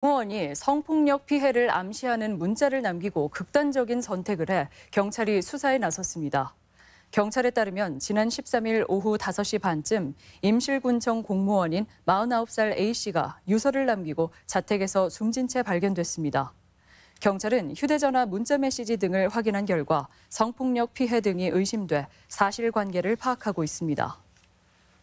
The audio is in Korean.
공원이 무 성폭력 피해를 암시하는 문자를 남기고 극단적인 선택을 해 경찰이 수사에 나섰습니다. 경찰에 따르면 지난 13일 오후 5시 반쯤 임실군청 공무원인 49살 A씨가 유서를 남기고 자택에서 숨진 채 발견됐습니다. 경찰은 휴대전화 문자메시지 등을 확인한 결과 성폭력 피해 등이 의심돼 사실관계를 파악하고 있습니다.